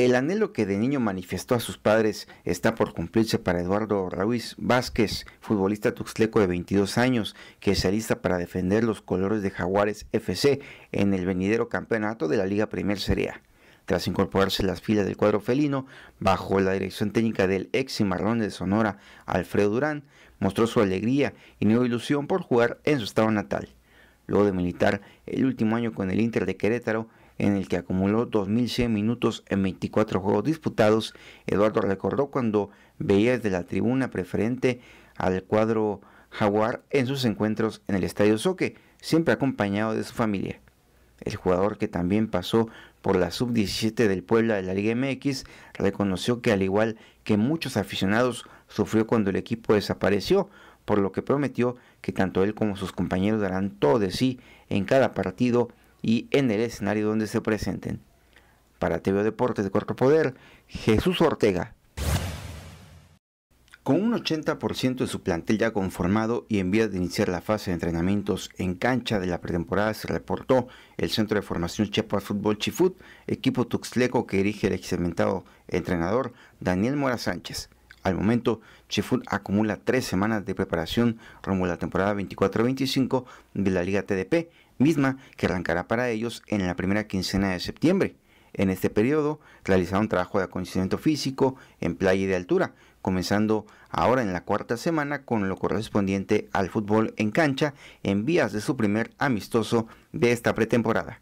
El anhelo que de niño manifestó a sus padres está por cumplirse para Eduardo Ruiz Vázquez, futbolista tuxtleco de 22 años, que se alista para defender los colores de Jaguares FC en el venidero campeonato de la Liga Premier Serie A. Tras incorporarse a las filas del cuadro felino, bajo la dirección técnica del ex marrón de Sonora, Alfredo Durán, mostró su alegría y nueva ilusión por jugar en su estado natal. Luego de militar el último año con el Inter de Querétaro, en el que acumuló 2.100 minutos en 24 juegos disputados, Eduardo recordó cuando veía desde la tribuna preferente al cuadro jaguar en sus encuentros en el Estadio Soque, siempre acompañado de su familia. El jugador que también pasó por la sub-17 del Puebla de la Liga MX reconoció que al igual que muchos aficionados sufrió cuando el equipo desapareció, por lo que prometió que tanto él como sus compañeros darán todo de sí en cada partido y en el escenario donde se presenten. Para TV Deportes de Cuarto Poder, Jesús Ortega. Con un 80% de su plantel ya conformado y en vías de iniciar la fase de entrenamientos en cancha de la pretemporada, se reportó el Centro de Formación chepa Fútbol Chifut, equipo tuxleco que dirige el experimentado entrenador Daniel Mora Sánchez. Al momento, Chifut acumula tres semanas de preparación rumbo a la temporada 24-25 de la Liga TDP, misma que arrancará para ellos en la primera quincena de septiembre. En este periodo realizaron trabajo de acondicionamiento físico en playa y de altura, comenzando ahora en la cuarta semana con lo correspondiente al fútbol en cancha en vías de su primer amistoso de esta pretemporada.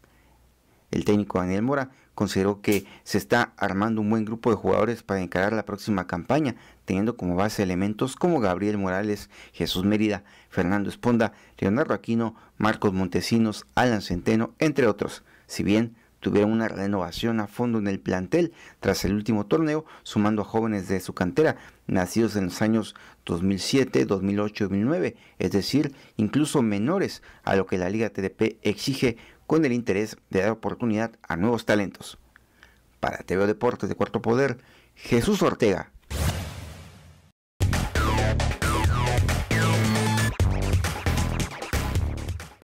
El técnico Daniel Mora consideró que se está armando un buen grupo de jugadores para encarar la próxima campaña, teniendo como base elementos como Gabriel Morales, Jesús Mérida, Fernando Esponda, Leonardo Aquino, Marcos Montesinos, Alan Centeno, entre otros. Si bien tuvieron una renovación a fondo en el plantel tras el último torneo, sumando a jóvenes de su cantera, nacidos en los años 2007, 2008 y 2009, es decir, incluso menores a lo que la Liga TDP exige con el interés de dar oportunidad a nuevos talentos. Para TV Deportes de Cuarto Poder, Jesús Ortega.